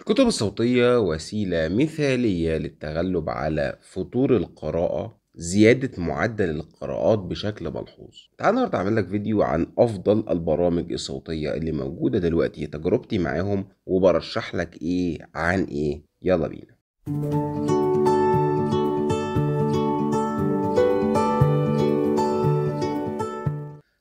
الكتب الصوتية وسيلة مثالية للتغلب على فتور القراءة زيادة معدل القراءات بشكل ملحوظ تعال النهاردة أعمل لك فيديو عن أفضل البرامج الصوتية اللي موجودة دلوقتي تجربتي معاهم وبرشح لك إيه عن إيه يلا بينا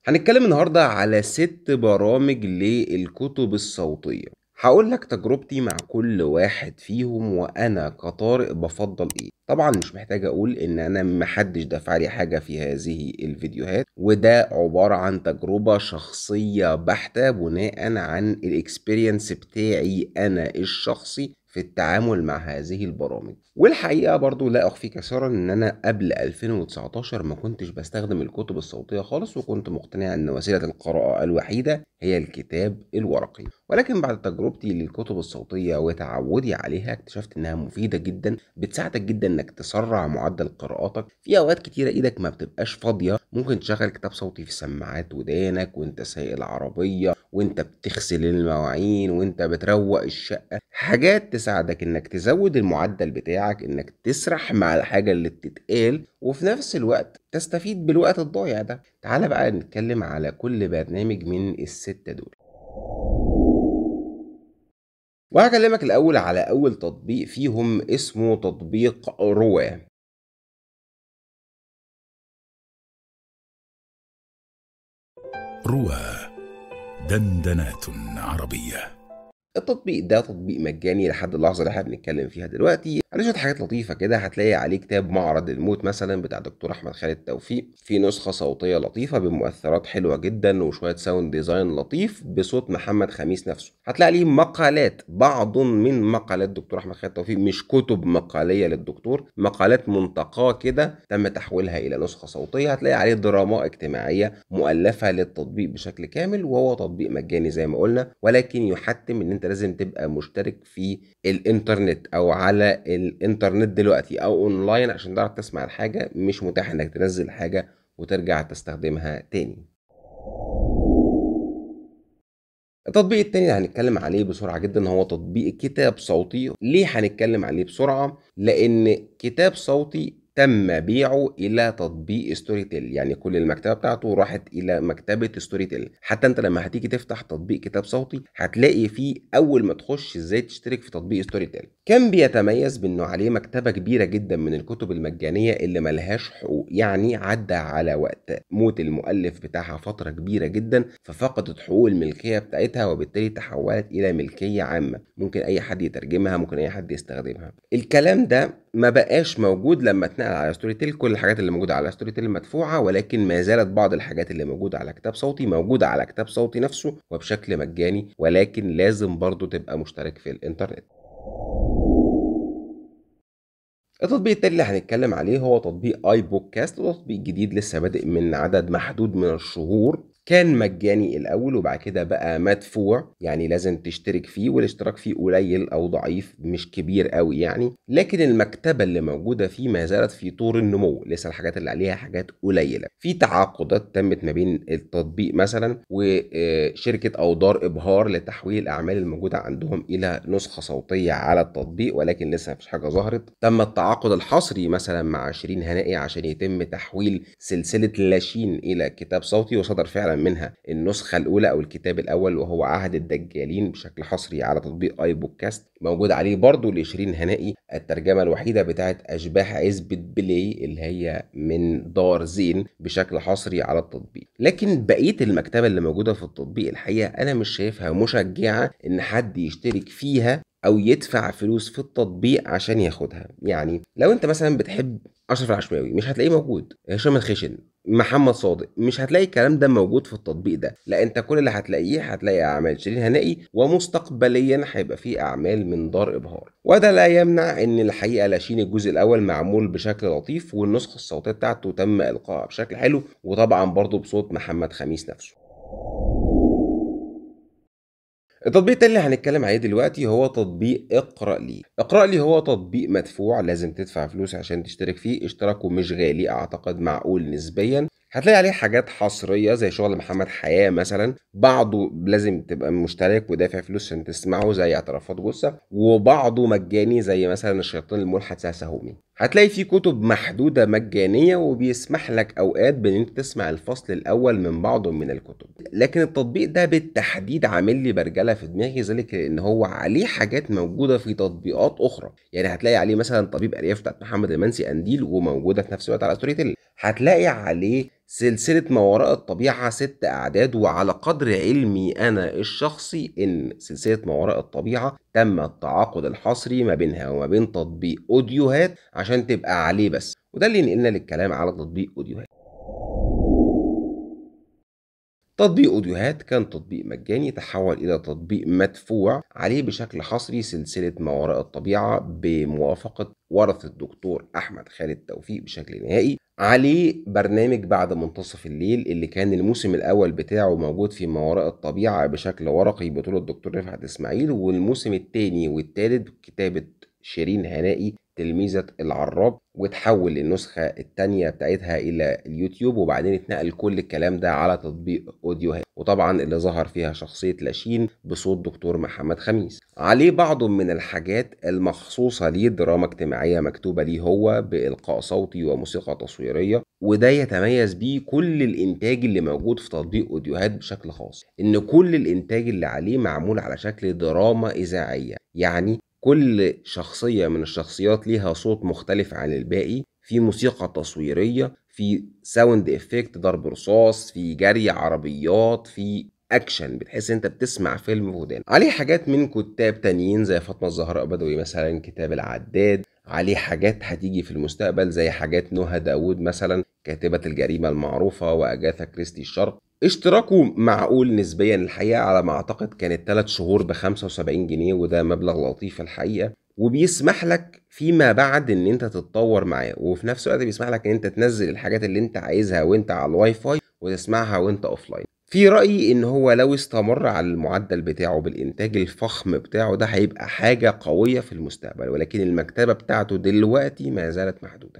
هنتكلم النهاردة على ست برامج للكتب الصوتية هقول لك تجربتي مع كل واحد فيهم وانا كطارق بفضل ايه طبعا مش محتاج اقول ان انا محدش دفع لي حاجه في هذه الفيديوهات وده عباره عن تجربه شخصيه بحته بناء عن الاكسبيرينس بتاعي انا الشخصي في التعامل مع هذه البرامج والحقيقه برضو لا اخفيك سرا ان انا قبل 2019 ما كنتش بستخدم الكتب الصوتيه خالص وكنت مقتنع ان وسيله القراءه الوحيده هي الكتاب الورقي ولكن بعد تجربتي للكتب الصوتية وتعودي عليها اكتشفت انها مفيدة جدا بتساعدك جدا انك تسرع معدل قراءاتك في اوقات كتيرة ايدك ما بتبقاش فاضية ممكن تشغل كتاب صوتي في سماعات ودانك وانت سايق العربية وانت بتغسل المواعين وانت بتروق الشقة حاجات تساعدك انك تزود المعدل بتاعك انك تسرح مع الحاجة اللي بتتقال وفي نفس الوقت تستفيد بالوقت الضايع ده تعال بقى نتكلم على كل برنامج من الستة دول وهكلمك الأول على أول تطبيق فيهم اسمه تطبيق روا روا دندنات عربية التطبيق ده تطبيق مجاني لحد اللحظة اللي احنا بنتكلم فيها دلوقتي عليه شويه حاجات لطيفه كده هتلاقي عليه كتاب معرض الموت مثلا بتاع دكتور احمد خالد توفيق في نسخه صوتيه لطيفه بمؤثرات حلوه جدا وشويه ساوند ديزاين لطيف بصوت محمد خميس نفسه هتلاقي عليه مقالات بعض من مقالات دكتور احمد خالد توفيق مش كتب مقاليه للدكتور مقالات منتقاه كده تم تحويلها الى نسخه صوتيه هتلاقي عليه دراما اجتماعيه مؤلفه للتطبيق بشكل كامل وهو تطبيق مجاني زي ما قلنا ولكن يحتم ان انت لازم تبقى مشترك في الانترنت او على الانترنت دلوقتي او اونلاين عشان تعرف تسمع الحاجه مش متاح انك تنزل حاجه وترجع تستخدمها تاني التطبيق التاني اللي هنتكلم عليه بسرعة جدا هو تطبيق كتاب صوتي ليه هنتكلم عليه بسرعة؟ لأن كتاب صوتي تم بيعه الى تطبيق ستوري تيل يعني كل المكتبه بتاعته راحت الى مكتبه ستوري تيل حتى انت لما هتيجي تفتح تطبيق كتاب صوتي هتلاقي فيه اول ما تخش ازاي تشترك في تطبيق ستوري تيل كان بيتميز بانه عليه مكتبه كبيره جدا من الكتب المجانيه اللي ملهاش حقوق يعني عدى على وقت موت المؤلف بتاعها فتره كبيره جدا ففقدت حقوق الملكيه بتاعتها وبالتالي تحولت الى ملكيه عامه ممكن اي حد يترجمها ممكن اي حد يستخدمها الكلام ده ما بقاش موجود لما اتنقل على ستوري تيل كل الحاجات اللي موجوده على ستوري تيل مدفوعه ولكن ما زالت بعض الحاجات اللي موجوده على كتاب صوتي موجوده على كتاب صوتي نفسه وبشكل مجاني ولكن لازم برضو تبقى مشترك في الانترنت التطبيق التالي اللي هنتكلم عليه هو تطبيق اي بودكاست وتطبيق جديد لسه بادئ من عدد محدود من الشهور كان مجاني الاول وبعد كده بقى مدفوع يعني لازم تشترك فيه والاشتراك فيه قليل او ضعيف مش كبير قوي يعني لكن المكتبه اللي موجوده فيه ما زالت في طور النمو لسه الحاجات اللي عليها حاجات قليله في تعاقدات تمت ما بين التطبيق مثلا وشركه آه، او دار ابهار لتحويل الاعمال الموجوده عندهم الى نسخه صوتيه على التطبيق ولكن لسه مفيش حاجه ظهرت تم التعاقد الحصري مثلا مع شيرين هنائي عشان يتم تحويل سلسله لاشين الى كتاب صوتي وصدر فعلا مثلا منها النسخة الأولى أو الكتاب الأول وهو عهد الدجالين بشكل حصري على تطبيق آي بودكاست موجود عليه برضو لشيرين هنائي الترجمة الوحيدة بتاعة أشباح عزبة بلاي اللي هي من دار زين بشكل حصري على التطبيق لكن بقية المكتبة اللي موجودة في التطبيق الحقيقة أنا مش شايفها مشجعة إن حد يشترك فيها او يدفع فلوس في التطبيق عشان ياخدها يعني لو انت مثلا بتحب اشرف العشماوي مش هتلاقيه موجود هشام الخشن محمد صادق مش هتلاقي الكلام ده موجود في التطبيق ده لا انت كل اللي هتلاقيه هتلاقي اعمال شيرين هنائي ومستقبليا هيبقى في اعمال من دار ابهار وده لا يمنع ان الحقيقه لاشين الجزء الاول معمول بشكل لطيف والنسخه الصوتيه بتاعته تم القاها بشكل حلو وطبعا برضه بصوت محمد خميس نفسه التطبيق اللي هنتكلم عليه دلوقتي هو تطبيق اقرأ لي اقرأ لي هو تطبيق مدفوع لازم تدفع فلوس عشان تشترك فيه اشتراكه مش غالي اعتقد معقول نسبيا هتلاقي عليه حاجات حصريه زي شغل محمد حياه مثلا بعضه لازم تبقى مشترك ودافع فلوس عشان تسمعه زي اعترافات جثه وبعضه مجاني زي مثلا الشيطان الملحد سهومي هتلاقي في كتب محدودة مجانية وبيسمح لك أوقات بإن أنت تسمع الفصل الأول من بعض من الكتب، لكن التطبيق ده بالتحديد عامل لي برجلة في دماغي ذلك لأن هو عليه حاجات موجودة في تطبيقات أخرى، يعني هتلاقي عليه مثلا طبيب أرياف بتاعت محمد المنسي قنديل وموجودة في نفس الوقت على ستوري تيل، هتلاقي عليه سلسلة ما وراء الطبيعة ست أعداد وعلى قدر علمي أنا الشخصي إن سلسلة ما وراء الطبيعة تم التعاقد الحصري ما بينها وما بين تطبيق أوديوهات عشان تبقى عليه بس وده اللي نقلنا للكلام على تطبيق أوديوهات تطبيق اوديوهات كان تطبيق مجاني تحول الى تطبيق مدفوع عليه بشكل حصري سلسله ما وراء الطبيعه بموافقه ورث الدكتور احمد خالد توفيق بشكل نهائي عليه برنامج بعد منتصف الليل اللي كان الموسم الأول بتاعه موجود في ما وراء الطبيعة بشكل ورقي بطولة الدكتور رفعت إسماعيل والموسم الثاني والثالث كتابة شيرين هنائي تلميذة العراب وتحول النسخة التانية بتاعتها إلى اليوتيوب وبعدين اتنقل كل الكلام ده على تطبيق أوديو وطبعا اللي ظهر فيها شخصية لاشين بصوت دكتور محمد خميس عليه بعض من الحاجات المخصوصة ليه دراما اجتماعية مكتوبة ليه هو بإلقاء صوتي وموسيقى تصويرية وده يتميز بيه كل الإنتاج اللي موجود في تطبيق اوديوهات بشكل خاص إن كل الإنتاج اللي عليه معمول على شكل دراما إذاعية يعني كل شخصية من الشخصيات ليها صوت مختلف عن الباقي في موسيقى تصويرية في ساوند افكت ضرب رصاص في جري عربيات في اكشن بتحس انت بتسمع فيلم ودان عليه حاجات من كتاب تانيين زي فاطمه الزهراء بدوي مثلا كتاب العداد عليه حاجات هتيجي في المستقبل زي حاجات نهى داوود مثلا كاتبة الجريمة المعروفة وأجاثا كريستي الشرق اشتراكه معقول نسبيا الحقيقة على ما أعتقد كانت 3 شهور ب 75 جنيه وده مبلغ لطيف الحقيقة وبيسمح لك فيما بعد ان انت تتطور معاه وفي نفس الوقت بيسمح لك ان انت تنزل الحاجات اللي انت عايزها وانت على الواي فاي وتسمعها وانت لاين في رأيي إن هو لو استمر على المعدل بتاعه بالإنتاج الفخم بتاعه ده هيبقى حاجة قوية في المستقبل ولكن المكتبة بتاعته دلوقتي ما زالت محدودة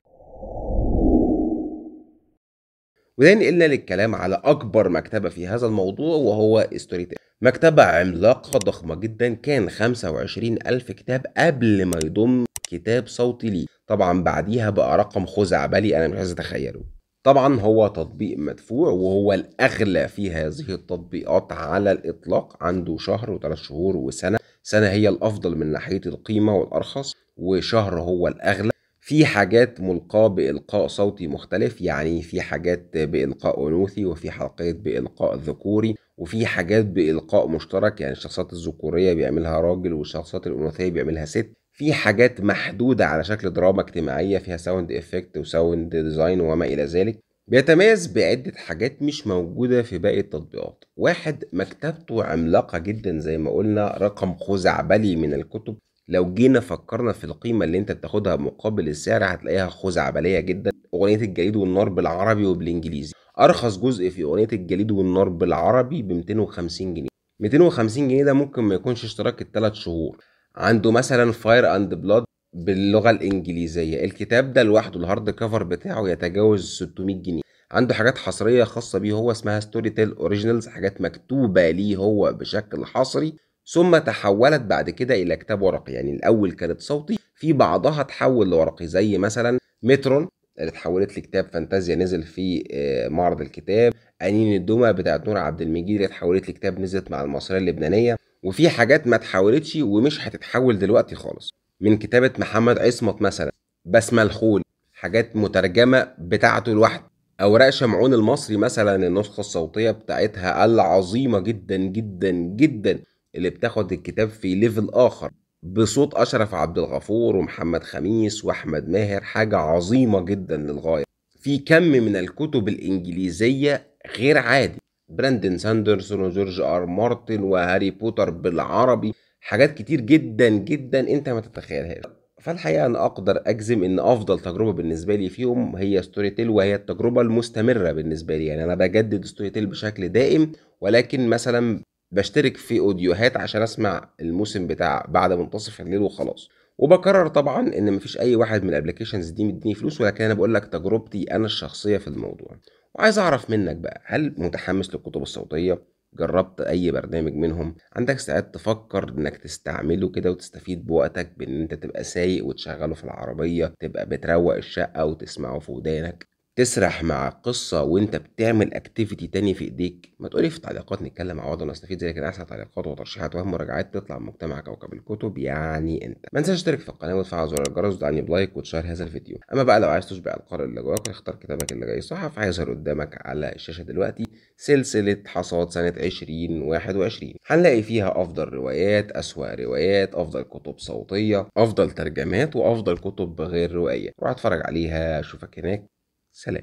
وده نقلنا للكلام على أكبر مكتبة في هذا الموضوع وهو ستوري تيل مكتبة عملاقة ضخمة جدا كان 25 ألف كتاب قبل ما يضم كتاب صوتي ليه طبعا بعديها بقى رقم خزعبلي أنا مش عايز أتخيله طبعا هو تطبيق مدفوع وهو الأغلى في هذه التطبيقات على الإطلاق عنده شهر وثلاث شهور وسنة سنة هي الأفضل من ناحية القيمة والأرخص وشهر هو الأغلى في حاجات ملقاة بإلقاء صوتي مختلف يعني في حاجات بإلقاء أنوثي وفي حلقات بإلقاء ذكوري وفي حاجات بإلقاء مشترك يعني الشخصيات الذكورية بيعملها راجل والشخصيات الأنوثية بيعملها ست في حاجات محدودة على شكل دراما اجتماعية فيها ساوند إفكت وساوند ديزاين وما إلى ذلك بيتميز بعدة حاجات مش موجودة في باقي التطبيقات واحد مكتبته عملاقة جدا زي ما قلنا رقم خزعبلي من الكتب لو جينا فكرنا في القيمة اللي انت بتاخدها مقابل السعر هتلاقيها خزعبلية جدا أغنية الجليد والنار بالعربي وبالإنجليزي أرخص جزء في أغنية الجليد والنار بالعربي ب 250 جنيه 250 جنيه ده ممكن ما يكونش اشتراك التلات شهور عنده مثلا فاير اند بلاد باللغة الإنجليزية الكتاب ده لوحده الهارد كفر بتاعه يتجاوز 600 جنيه عنده حاجات حصرية خاصة بيه هو اسمها ستوري تيل اوريجينالز حاجات مكتوبة ليه هو بشكل حصري ثم تحولت بعد كده إلى كتاب ورقي يعني الأول كانت صوتي في بعضها تحول لورقي زي مثلا مترون اللي اتحولت لكتاب فانتازيا نزل في آه، معرض الكتاب أنين الدمى بتاعت نور عبد المجيد اللي اتحولت لكتاب نزلت مع المصرية اللبنانية وفي حاجات ما اتحولتش ومش هتتحول دلوقتي خالص من كتابة محمد عصمت مثلا بسمة الخول حاجات مترجمة بتاعته لوحده أوراق شمعون المصري مثلا النسخة الصوتية بتاعتها العظيمة جدا جدا جدا اللي بتاخد الكتاب في ليفل آخر بصوت أشرف عبد الغفور ومحمد خميس وأحمد ماهر حاجة عظيمة جدا للغاية في كم من الكتب الإنجليزية غير عادي براندن ساندرسون وجورج آر مارتن وهاري بوتر بالعربي حاجات كتير جدا جدا انت ما تتخيلهاش فالحقيقه انا اقدر اجزم ان افضل تجربه بالنسبه لي فيهم هي ستوري تيل وهي التجربه المستمره بالنسبه لي يعني انا بجدد ستوري تيل بشكل دائم ولكن مثلا بشترك في اوديوهات عشان اسمع الموسم بتاع بعد منتصف الليل وخلاص وبكرر طبعا ان مفيش اي واحد من الابلكيشنز دي مديني فلوس ولكن انا بقول لك تجربتي انا الشخصيه في الموضوع وعايز اعرف منك بقى هل متحمس للكتب الصوتيه جربت اي برنامج منهم عندك ساعات تفكر انك تستعمله كده وتستفيد بوقتك بان انت تبقى سايق وتشغله في العربيه تبقى بتروق الشقه وتسمعه في ودانك تسرح مع قصة وانت بتعمل اكتيفيتي تاني في ايديك ما تقولي في التعليقات نتكلم مع بعض ونستفيد زي كده احسن تعليقات وترشيحات ومراجعات تطلع مجتمع كوكب الكتب يعني انت ما تنساش تشترك في القناة وتفعل زر الجرس وتدعمني بلايك وتشارك هذا الفيديو اما بقى لو عايز تشبع القارئ اللي جواك اختار كتابك اللي جاي صحف هيظهر قدامك على الشاشة دلوقتي سلسلة حصاد سنة 2021 هنلاقي فيها افضل روايات اسوأ روايات افضل كتب صوتية افضل ترجمات وافضل كتب غير روائية روح اتفرج عليها اشوفك هناك Select.